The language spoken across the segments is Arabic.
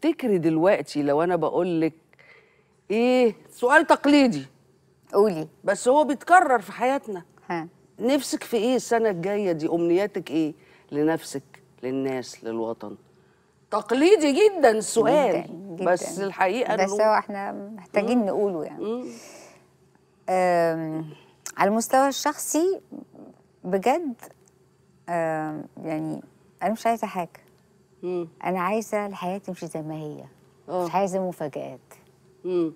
تفتكري دلوقتي لو انا بقول لك ايه سؤال تقليدي قولي بس هو بيتكرر في حياتنا ها. نفسك في ايه السنه الجايه دي امنياتك ايه لنفسك للناس للوطن تقليدي جدا السؤال جداً جداً. بس الحقيقه بس هو احنا محتاجين مم. نقوله يعني مم. على المستوى الشخصي بجد يعني انا مش عايزه حاجه مم. انا عايزه الحياه تمشي زي ما هي أوه. مش عايزه مفاجآت مم.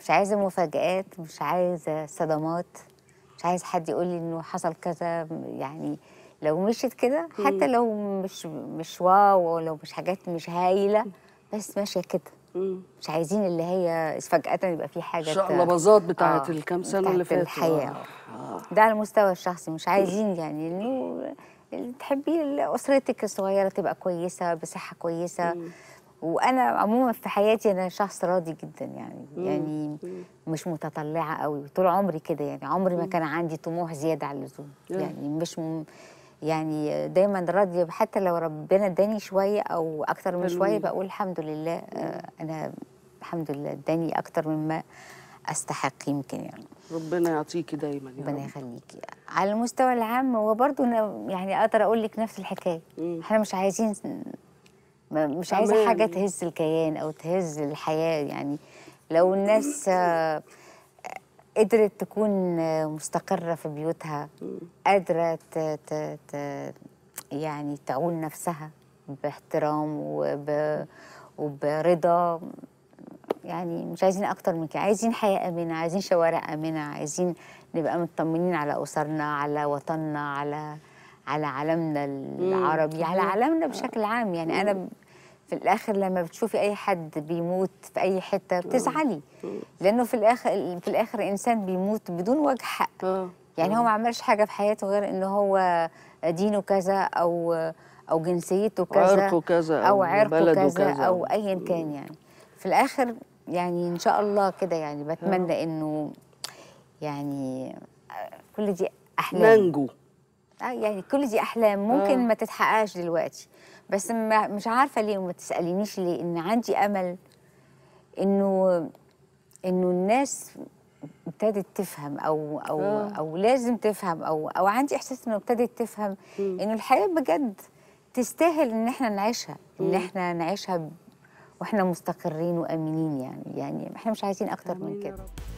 مش عايزه مفاجآت مش عايزه صدمات مش عايز حد يقول لي انه حصل كذا يعني لو مشيت كده حتى لو مش مش واو ولو مش حاجات مش هايله بس ماشيه كده مش عايزين اللي هي فجأة يبقى في حاجة شقلبظات شاء الله بتاعت آه الكام سنة اللي فاتت الحياة آه. ده على المستوى الشخصي مش عايزين يعني انه تحبي اسرتك الصغيره تبقى كويسه بصحه كويسه وانا عموما في حياتي انا شخص راضي جدا يعني يعني مش متطلعه قوي طول عمري كده يعني عمري ما كان عندي طموح زياده عن اللزوم آه. يعني مش م... يعني دايما راضيه حتى لو ربنا اداني شويه او اكتر من شويه بقول الحمد لله آه، انا الحمد لله اداني اكتر مما استحق يمكن يعني ربنا يعطيكي دايما يا ربنا يخليكي على المستوى العام هو برضه انا يعني اقدر اقول لك نفس الحكايه مم. احنا مش عايزين مش عايزه حاجه تهز الكيان او تهز الحياه يعني لو الناس آه، قدرت تكون مستقره في بيوتها قادره يعني تعول نفسها باحترام وب... وبرضا يعني مش عايزين اكتر من كده عايزين حياه امنه عايزين شوارع امنه عايزين نبقى مطمنين على اسرنا على وطننا على على عالمنا العربي على عالمنا بشكل عام يعني انا في الاخر لما بتشوفي اي حد بيموت في اي حته بتزعلي لانه في الاخر في الاخر انسان بيموت بدون وجه حق يعني هو ما عملش حاجه في حياته غير ان هو دينه كذا او او جنسيته كذا او عرقه كذا او, أو عرقه كذا او ايا كان يعني في الاخر يعني ان شاء الله كده يعني بتمنى آه. انه يعني كل دي احلام ننجو اه يعني كل دي احلام ممكن آه. ما تتحققش دلوقتي بس ما مش عارفه ليه وما تسالينيش ليه ان عندي امل انه انه الناس ابتدت تفهم او او آه. او لازم تفهم او او عندي احساس انه ابتدت تفهم انه الحياه بجد تستاهل ان احنا نعيشها ان احنا نعيشها واحنا مستقرين وامنين يعني يعني احنا مش عايزين اكتر من كده